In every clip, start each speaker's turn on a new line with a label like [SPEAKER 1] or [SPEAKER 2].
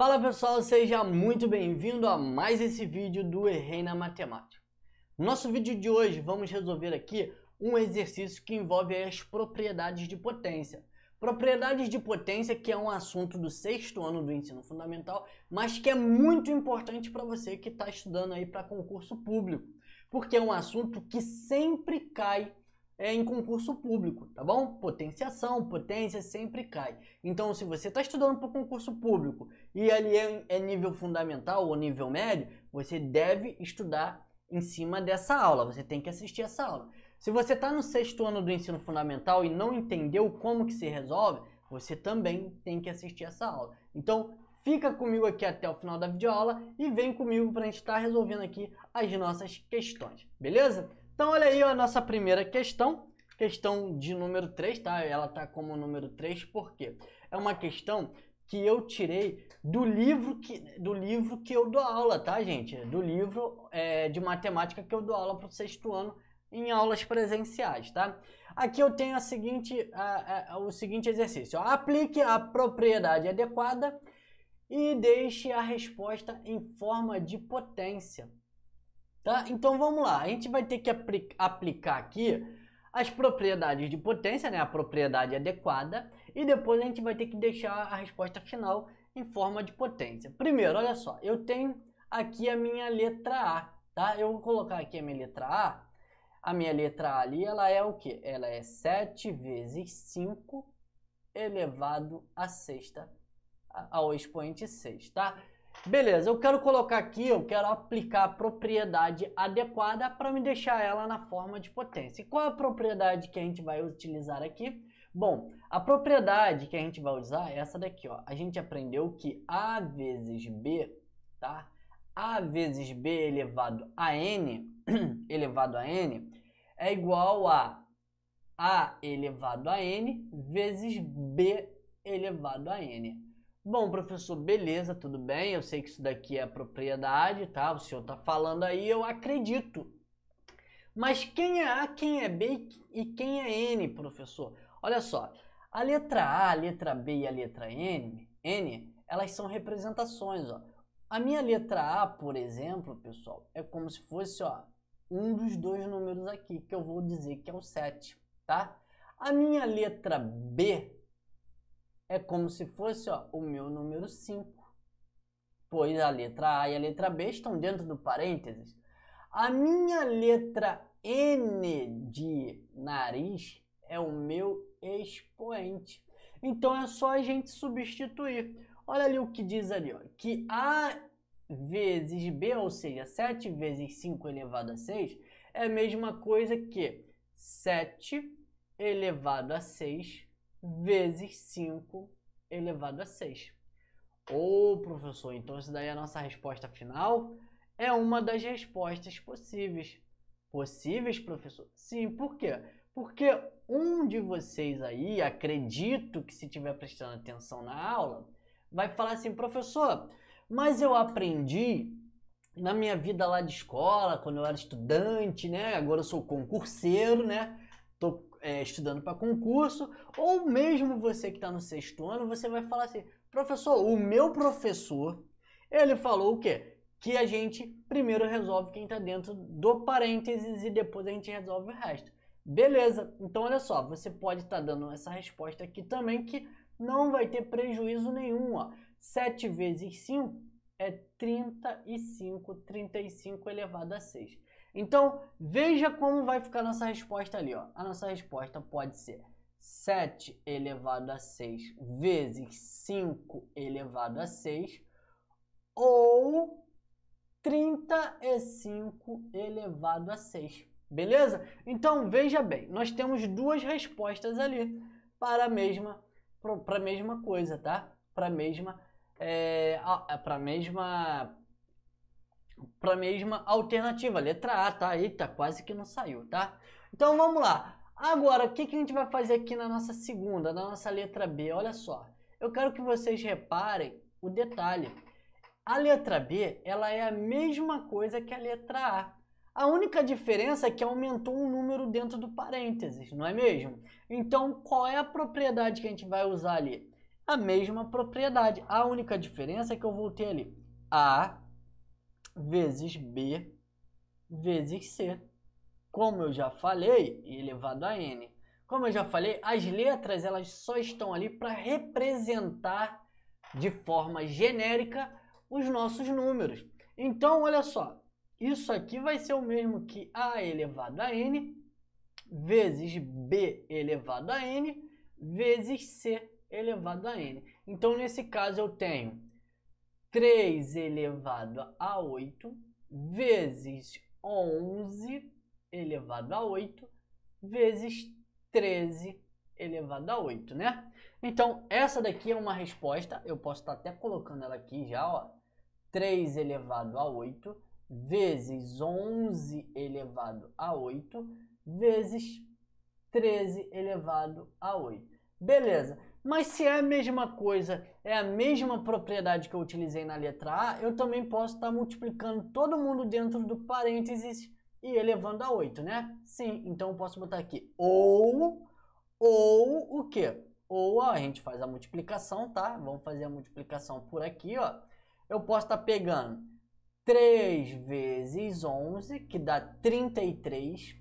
[SPEAKER 1] Fala pessoal, seja muito bem-vindo a mais esse vídeo do Errei na Matemática. No nosso vídeo de hoje vamos resolver aqui um exercício que envolve as propriedades de potência. Propriedades de potência que é um assunto do sexto ano do ensino fundamental, mas que é muito importante para você que está estudando aí para concurso público, porque é um assunto que sempre cai é, em concurso público, tá bom? Potenciação, potência sempre cai. Então, se você está estudando para concurso público e ali é, é, nível fundamental ou nível médio, você deve estudar em cima dessa aula, você tem que assistir essa aula. Se você está no sexto ano do ensino fundamental e não entendeu como que se resolve, você também tem que assistir essa aula. Então, fica comigo aqui até o final da videoaula e vem comigo para a gente estar tá resolvendo aqui as nossas questões, beleza? Então olha aí a nossa primeira questão, questão de número 3, tá? Ela tá como número 3 porque é uma questão que eu tirei do livro que, do livro que eu dou aula, tá, gente? Do livro é, de matemática que eu dou aula para o sexto ano em aulas presenciais, tá? Aqui eu tenho a seguinte, a, a, o seguinte exercício. Ó. Aplique a propriedade adequada e deixe a resposta em forma de potência. Tá? Então vamos lá, a gente vai ter que aplicar aqui as propriedades de potência, né? a propriedade adequada, e depois a gente vai ter que deixar a resposta final em forma de potência. Primeiro, olha só, eu tenho aqui a minha letra A, tá? Eu vou colocar aqui a minha letra A, a minha letra A ali, ela é o que? Ela é 7 vezes 5 elevado à sexta, ao expoente 6, tá? Beleza, eu quero colocar aqui, eu quero aplicar a propriedade adequada para me deixar ela na forma de potência. E qual é a propriedade que a gente vai utilizar aqui? Bom, a propriedade que a gente vai usar é essa daqui, ó. A gente aprendeu que A vezes B, tá? A vezes B elevado a N, elevado a N, é igual a A elevado a N vezes B elevado a N. Bom, professor, beleza, tudo bem. Eu sei que isso daqui é propriedade, tá? O senhor tá falando aí, eu acredito. Mas quem é A, quem é B e quem é N, professor? Olha só, a letra A, a letra B e a letra N, N, elas são representações, ó. A minha letra A, por exemplo, pessoal, é como se fosse, ó, um dos dois números aqui, que eu vou dizer que é o 7, tá? A minha letra B é como se fosse ó, o meu número 5, pois a letra A e a letra B estão dentro do parênteses. A minha letra N de nariz é o meu expoente. Então é só a gente substituir. Olha ali o que diz ali, ó, que A vezes B, ou seja, 7 vezes 5 elevado a 6, é a mesma coisa que 7 elevado a 6 vezes 5 elevado a 6. Ô, oh, professor, então isso daí é a nossa resposta final? É uma das respostas possíveis. Possíveis, professor? Sim, por quê? Porque um de vocês aí, acredito que se estiver prestando atenção na aula, vai falar assim, professor, mas eu aprendi na minha vida lá de escola, quando eu era estudante, né? Agora eu sou concurseiro, né? Tô é, estudando para concurso, ou mesmo você que está no sexto ano, você vai falar assim, professor, o meu professor, ele falou o quê? Que a gente primeiro resolve quem está dentro do parênteses e depois a gente resolve o resto. Beleza, então olha só, você pode estar tá dando essa resposta aqui também que não vai ter prejuízo nenhum. Ó. 7 vezes 5 é 35, 35 elevado a 6. Então, veja como vai ficar a nossa resposta ali, ó. A nossa resposta pode ser 7 elevado a 6 vezes 5 elevado a 6 ou 35 elevado a 6. Beleza? Então, veja bem, nós temos duas respostas ali para a mesma, para a mesma coisa, tá? Para a mesma, é, para a mesma para a mesma alternativa, letra A, tá? Eita, quase que não saiu, tá? Então vamos lá. Agora, o que, que a gente vai fazer aqui na nossa segunda, na nossa letra B? Olha só, eu quero que vocês reparem o detalhe. A letra B, ela é a mesma coisa que a letra A. A única diferença é que aumentou um número dentro do parênteses, não é mesmo? Então, qual é a propriedade que a gente vai usar ali? A mesma propriedade. A única diferença é que eu voltei ali. A vezes B vezes C. Como eu já falei, elevado a N. Como eu já falei, as letras elas só estão ali para representar de forma genérica os nossos números. Então, olha só, isso aqui vai ser o mesmo que A elevado a N vezes B elevado a N vezes C elevado a N. Então, nesse caso, eu tenho 3 elevado a 8 vezes 11 elevado a 8 vezes 13 elevado a 8, né? Então, essa daqui é uma resposta, eu posso estar tá até colocando ela aqui já, ó. 3 elevado a 8 vezes 11 elevado a 8 vezes 13 elevado a 8. Beleza. Mas se é a mesma coisa, é a mesma propriedade que eu utilizei na letra A, eu também posso estar tá multiplicando todo mundo dentro do parênteses e elevando a 8, né? Sim, então eu posso botar aqui ou, ou o quê? Ou ó, a gente faz a multiplicação, tá? Vamos fazer a multiplicação por aqui, ó. Eu posso estar tá pegando 3 vezes 11, que dá 33.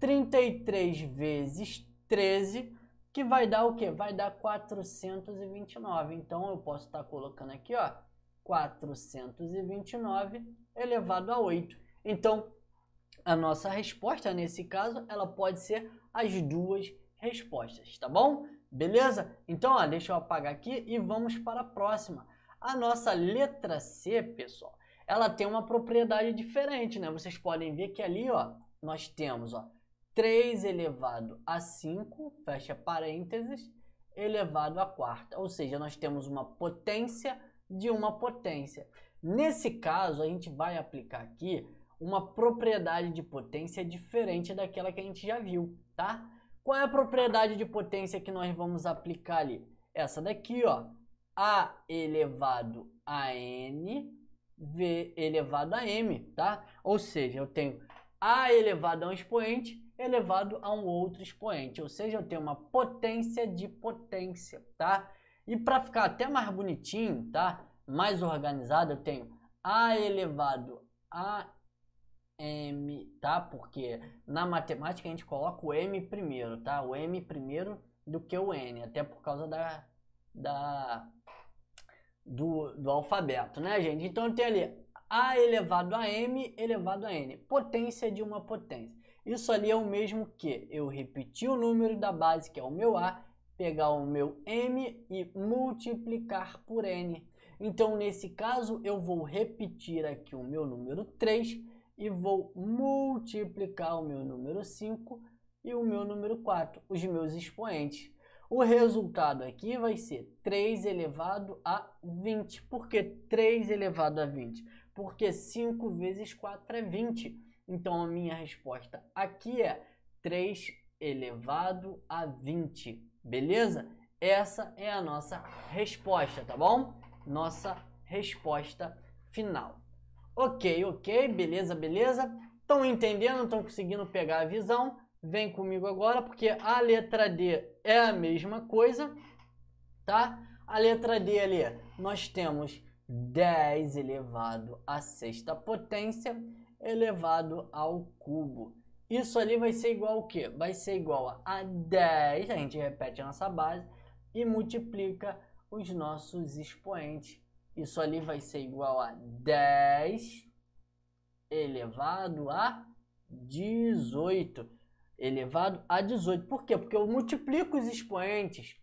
[SPEAKER 1] 33 vezes 13 que vai dar o quê? Vai dar 429. Então, eu posso estar tá colocando aqui, ó, 429 elevado a 8. Então, a nossa resposta, nesse caso, ela pode ser as duas respostas, tá bom? Beleza? Então, ó, deixa eu apagar aqui e vamos para a próxima. A nossa letra C, pessoal, ela tem uma propriedade diferente, né? Vocês podem ver que ali, ó, nós temos, ó, 3 elevado a 5, fecha parênteses, elevado a quarta. Ou seja, nós temos uma potência de uma potência. Nesse caso, a gente vai aplicar aqui uma propriedade de potência diferente daquela que a gente já viu, tá? Qual é a propriedade de potência que nós vamos aplicar ali? Essa daqui, ó. A elevado a N V elevado a M, tá? Ou seja, eu tenho A elevado a um expoente elevado a um outro expoente, ou seja, eu tenho uma potência de potência, tá? E para ficar até mais bonitinho, tá? Mais organizado, eu tenho a elevado a m, tá? Porque na matemática a gente coloca o m primeiro, tá? O m primeiro do que o n, até por causa da, da do, do alfabeto, né, gente? Então eu tenho ali a elevado a m elevado a n, potência de uma potência. Isso ali é o mesmo que eu repetir o número da base, que é o meu A, pegar o meu M e multiplicar por N. Então, nesse caso, eu vou repetir aqui o meu número 3 e vou multiplicar o meu número 5 e o meu número 4, os meus expoentes. O resultado aqui vai ser 3 elevado a 20. Por que 3 elevado a 20? Porque 5 vezes 4 é 20. Então a minha resposta aqui é 3 elevado a 20, beleza? Essa é a nossa resposta, tá bom? Nossa resposta final. Ok, ok, beleza, beleza. Estão entendendo, estão conseguindo pegar a visão? Vem comigo agora, porque a letra D é a mesma coisa, tá? A letra D ali, nós temos 10 elevado à sexta potência elevado ao cubo. Isso ali vai ser igual ao quê? Vai ser igual a 10, a gente repete a nossa base, e multiplica os nossos expoentes. Isso ali vai ser igual a 10 elevado a 18. Elevado a 18. Por quê? Porque eu multiplico os expoentes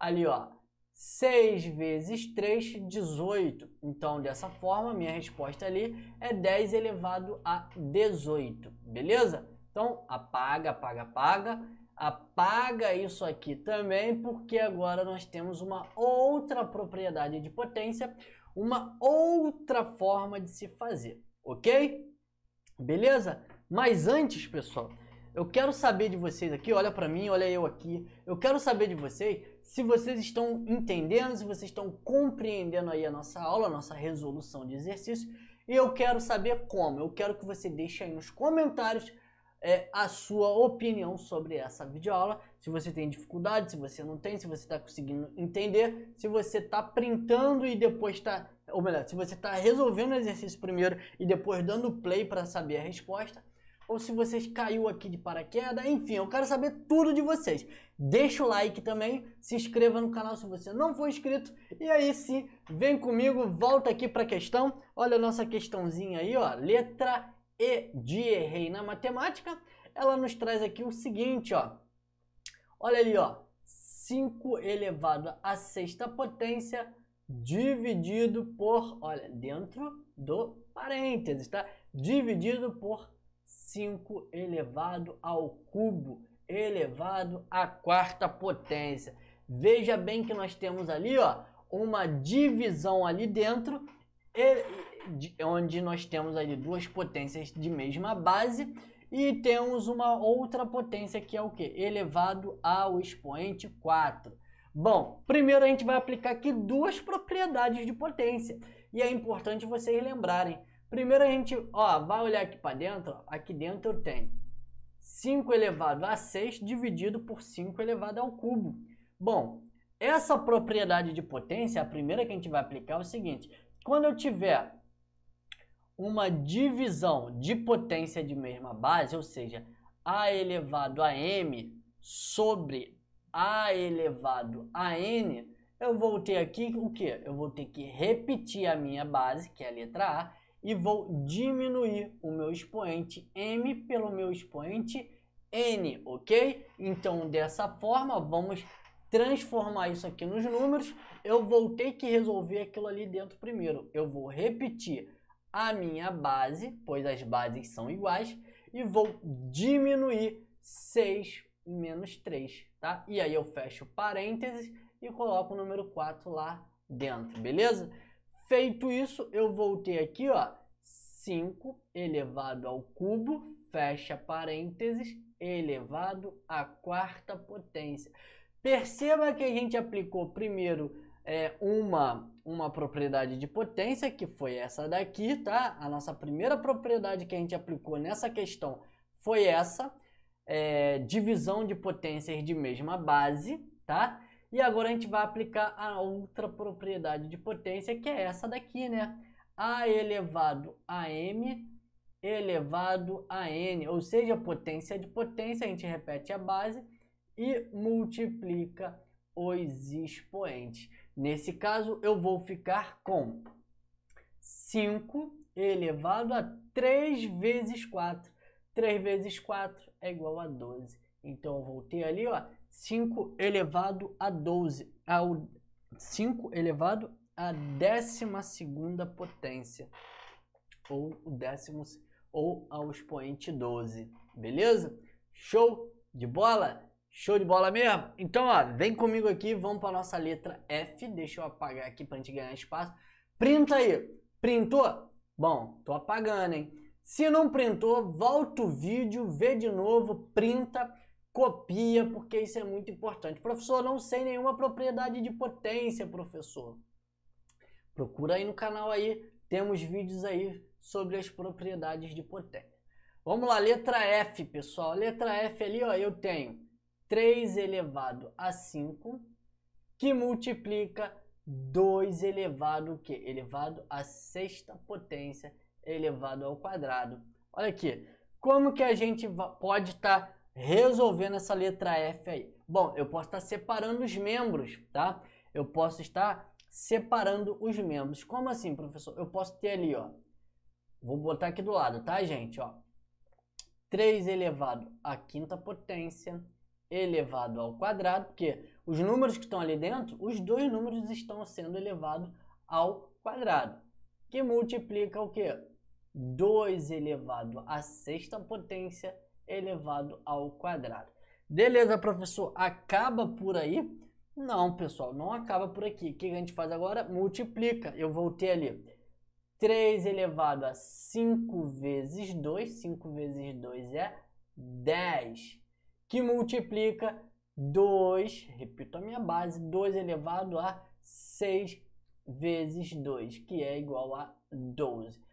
[SPEAKER 1] ali, ó. 6 vezes 3, 18. Então, dessa forma, minha resposta ali é 10 elevado a 18, beleza? Então, apaga, apaga, apaga. Apaga isso aqui também, porque agora nós temos uma outra propriedade de potência, uma outra forma de se fazer, ok? Beleza? Mas antes, pessoal, eu quero saber de vocês aqui, olha para mim, olha eu aqui. Eu quero saber de vocês se vocês estão entendendo, se vocês estão compreendendo aí a nossa aula, a nossa resolução de exercício. E eu quero saber como. Eu quero que você deixe aí nos comentários é, a sua opinião sobre essa videoaula. Se você tem dificuldade, se você não tem, se você está conseguindo entender, se você está printando e depois está. Ou melhor, se você está resolvendo o exercício primeiro e depois dando play para saber a resposta ou se vocês caiu aqui de paraquedas, enfim, eu quero saber tudo de vocês. Deixa o like também, se inscreva no canal se você não for inscrito e aí sim, vem comigo, volta aqui para a questão. Olha a nossa questãozinha aí, ó, letra E de errei na matemática. Ela nos traz aqui o seguinte, ó. Olha ali, ó, 5 elevado à sexta potência dividido por, olha, dentro do parênteses, tá? Dividido por 5 elevado ao cubo elevado à quarta potência. Veja bem que nós temos ali, ó, uma divisão ali dentro, onde nós temos ali duas potências de mesma base e temos uma outra potência que é o que? Elevado ao expoente 4. Bom, primeiro a gente vai aplicar aqui duas propriedades de potência. E é importante vocês lembrarem Primeiro a gente, ó, vai olhar aqui para dentro, ó, aqui dentro eu tenho 5 elevado a 6 dividido por 5 elevado ao cubo. Bom, essa propriedade de potência, a primeira que a gente vai aplicar é o seguinte, quando eu tiver uma divisão de potência de mesma base, ou seja, a elevado a m sobre a elevado a n, eu vou ter aqui o que? Eu vou ter que repetir a minha base, que é a letra a, e vou diminuir o meu expoente m pelo meu expoente n, ok? Então, dessa forma, vamos transformar isso aqui nos números. Eu vou ter que resolver aquilo ali dentro primeiro. Eu vou repetir a minha base, pois as bases são iguais, e vou diminuir 6 menos 3, tá? E aí eu fecho parênteses e coloco o número 4 lá dentro, beleza? Feito isso, eu voltei aqui, ó, 5 elevado ao cubo, fecha parênteses, elevado à quarta potência. Perceba que a gente aplicou primeiro é, uma, uma propriedade de potência, que foi essa daqui, tá? A nossa primeira propriedade que a gente aplicou nessa questão foi essa, é, divisão de potências de mesma base, tá? E agora a gente vai aplicar a outra propriedade de potência, que é essa daqui, né? A elevado a m elevado a n, ou seja, potência de potência, a gente repete a base e multiplica os expoentes. Nesse caso, eu vou ficar com 5 elevado a 3 vezes 4. 3 vezes 4 é igual a 12. Então, eu voltei ali, ó, 5 elevado a 12 ao 5 elevado a 12 potência ou o décimo ou ao expoente 12, beleza? Show de bola? Show de bola mesmo? Então, ó, vem comigo aqui, vamos para nossa letra F. Deixa eu apagar aqui para a gente ganhar espaço. Printa aí. Printou? Bom, tô apagando, hein? Se não printou, volta o vídeo, vê de novo, printa copia, porque isso é muito importante. Professor, não sei nenhuma propriedade de potência, professor. Procura aí no canal aí, temos vídeos aí sobre as propriedades de potência. Vamos lá, letra F, pessoal. Letra F ali, ó, eu tenho 3 elevado a 5 que multiplica 2 elevado o quê? Elevado à sexta potência elevado ao quadrado. Olha aqui, como que a gente pode estar tá resolvendo essa letra F aí? Bom, eu posso estar separando os membros, tá? Eu posso estar separando os membros. Como assim, professor? Eu posso ter ali, ó. Vou botar aqui do lado, tá, gente? Ó. 3 elevado à quinta potência elevado ao quadrado, porque os números que estão ali dentro, os dois números estão sendo elevados ao quadrado, que multiplica o quê? 2 elevado à sexta potência elevado ao quadrado. Beleza, professor? Acaba por aí? Não, pessoal, não acaba por aqui. O que a gente faz agora? Multiplica. Eu voltei ali. 3 elevado a 5 vezes 2. 5 vezes 2 é 10. Que multiplica 2, repito a minha base, 2 elevado a 6 vezes 2, que é igual a 12.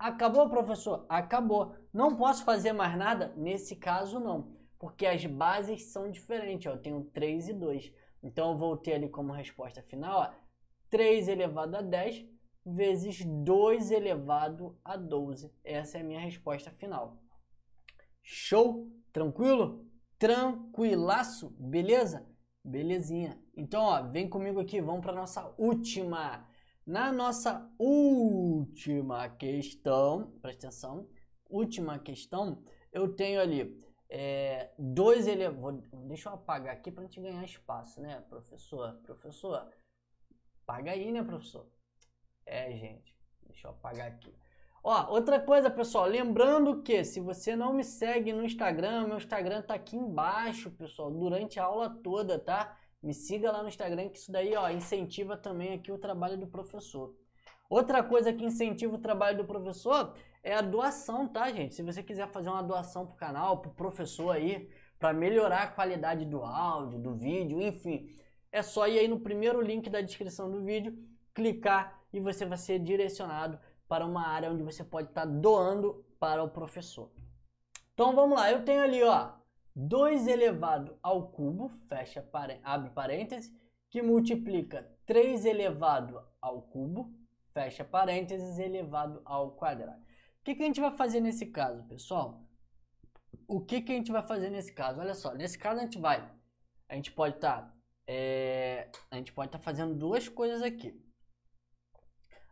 [SPEAKER 1] Acabou, professor? Acabou. Não posso fazer mais nada? Nesse caso, não. Porque as bases são diferentes. Eu tenho 3 e 2. Então, eu vou ter ali como resposta final ó, 3 elevado a 10 vezes 2 elevado a 12. Essa é a minha resposta final. Show? Tranquilo? Tranquilaço? Beleza? Belezinha. Então, ó, vem comigo aqui. Vamos para nossa última. Na nossa última última questão, presta atenção, última questão, eu tenho ali é, dois elevados. Deixa eu apagar aqui para a gente ganhar espaço, né, professor? Professor, apaga aí, né, professor? É, gente, deixa eu apagar aqui. Ó, outra coisa, pessoal, lembrando que se você não me segue no Instagram, meu Instagram tá aqui embaixo, pessoal, durante a aula toda, tá? Me siga lá no Instagram que isso daí, ó, incentiva também aqui o trabalho do professor. Outra coisa que incentiva o trabalho do professor é a doação, tá, gente? Se você quiser fazer uma doação pro canal, pro professor aí, para melhorar a qualidade do áudio, do vídeo, enfim, é só ir aí no primeiro link da descrição do vídeo, clicar e você vai ser direcionado para uma área onde você pode estar tá doando para o professor. Então vamos lá, eu tenho ali, ó, 2 elevado ao cubo, fecha, abre parênteses, que multiplica 3 elevado ao cubo, fecha parênteses, elevado ao quadrado. O que, que a gente vai fazer nesse caso, pessoal? O que, que a gente vai fazer nesse caso? Olha só, nesse caso a gente vai, a gente pode estar, tá, é, a gente pode estar tá fazendo duas coisas aqui.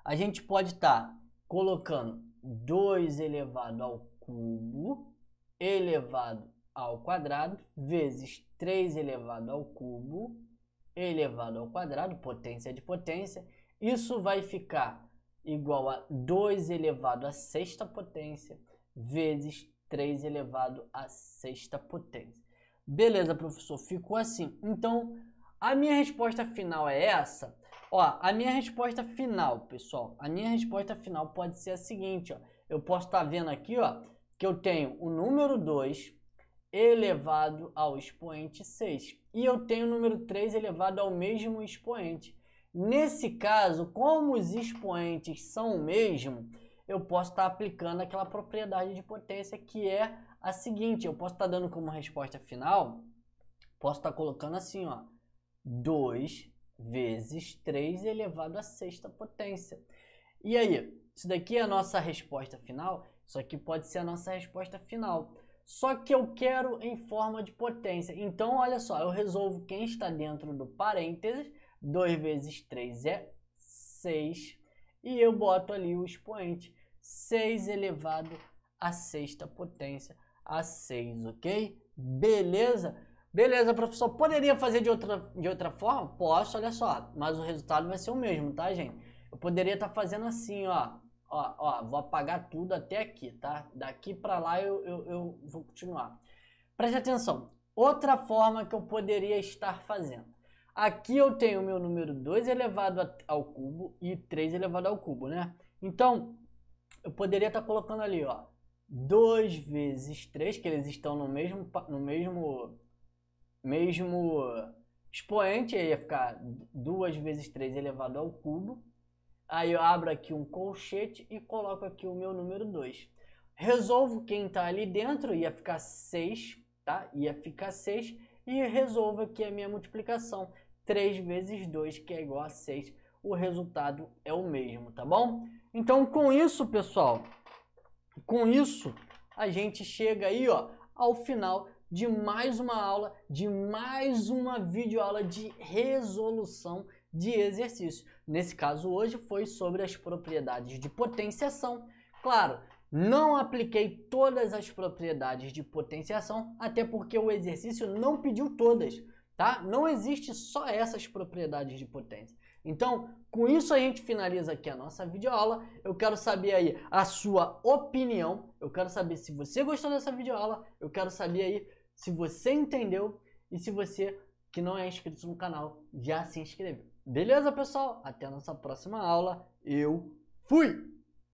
[SPEAKER 1] A gente pode estar tá colocando 2 elevado ao cubo elevado ao quadrado vezes 3 elevado ao cubo elevado ao quadrado, potência de potência, isso vai ficar igual a 2 elevado à sexta potência vezes 3 elevado à sexta potência. Beleza, professor, ficou assim. Então, a minha resposta final é essa. Ó, a minha resposta final, pessoal, a minha resposta final pode ser a seguinte, ó. Eu posso estar tá vendo aqui, ó, que eu tenho o número 2 elevado ao expoente 6 e eu tenho o número 3 elevado ao mesmo expoente. Nesse caso, como os expoentes são o mesmo, eu posso estar tá aplicando aquela propriedade de potência que é a seguinte, eu posso estar tá dando como resposta final, posso estar tá colocando assim, ó, 2 vezes 3 elevado à sexta potência. E aí, isso daqui é a nossa resposta final, isso aqui pode ser a nossa resposta final. Só que eu quero em forma de potência. Então, olha só, eu resolvo quem está dentro do parênteses 2 vezes 3 é 6. E eu boto ali o expoente 6 elevado à sexta potência, a 6, ok? Beleza? Beleza, professor. Poderia fazer de outra, de outra forma? Posso, olha só. Mas o resultado vai ser o mesmo, tá, gente? Eu poderia estar tá fazendo assim, ó. Ó, ó, vou apagar tudo até aqui, tá? Daqui para lá eu, eu, eu vou continuar. Preste atenção. Outra forma que eu poderia estar fazendo. Aqui eu tenho o meu número 2 elevado ao cubo e 3 elevado ao cubo, né? Então, eu poderia estar tá colocando ali, ó, 2 vezes 3, que eles estão no mesmo, no mesmo, mesmo expoente, aí ia ficar 2 vezes 3 elevado ao cubo. Aí eu abro aqui um colchete e coloco aqui o meu número 2. Resolvo quem está ali dentro, ia ficar 6, tá? Ia ficar 6 e resolvo aqui a minha multiplicação. 3 vezes 2, que é igual a 6. O resultado é o mesmo, tá bom? Então, com isso, pessoal, com isso, a gente chega aí, ó, ao final de mais uma aula, de mais uma videoaula de resolução de exercício. Nesse caso, hoje foi sobre as propriedades de potenciação. Claro, não apliquei todas as propriedades de potenciação, até porque o exercício não pediu todas tá? Não existe só essas propriedades de potência. Então, com isso a gente finaliza aqui a nossa videoaula. Eu quero saber aí a sua opinião. Eu quero saber se você gostou dessa videoaula. Eu quero saber aí se você entendeu e se você que não é inscrito no canal já se inscreveu. Beleza, pessoal? Até a nossa próxima aula. Eu fui!